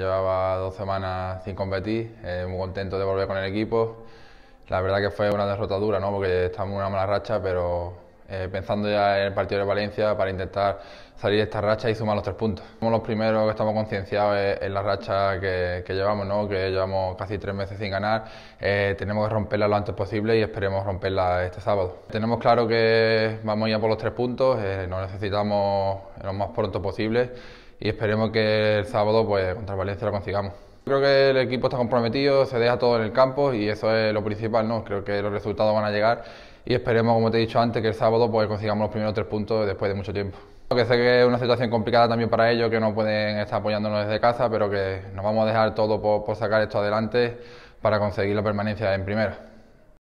Llevaba dos semanas sin competir, eh, muy contento de volver con el equipo. La verdad que fue una derrota dura, ¿no? porque estamos en una mala racha, pero eh, pensando ya en el partido de Valencia para intentar salir de esta racha y sumar los tres puntos. Somos los primeros que estamos concienciados eh, en la racha que, llevamos, ¿no? que llevamos casi tres meses sin ganar. tenemos que romperla lo antes posible y esperemos romperla este sábado. Tenemos claro que vamos ya por los tres puntos, nos necesitamos lo más pronto posible y esperemos que el sábado pues, contra Valencia lo consigamos. Creo que el equipo está comprometido, se deja todo en el campo y eso es lo principal, ¿no? Creo que los resultados van a llegar y esperemos, como te he dicho antes, que el sábado pues, consigamos los primeros tres puntos después de mucho tiempo. Que sé que es una situación complicada también para ellos, que no pueden estar apoyándonos desde casa, pero que nos vamos a dejar todo por, por sacar esto adelante para conseguir la permanencia en primera.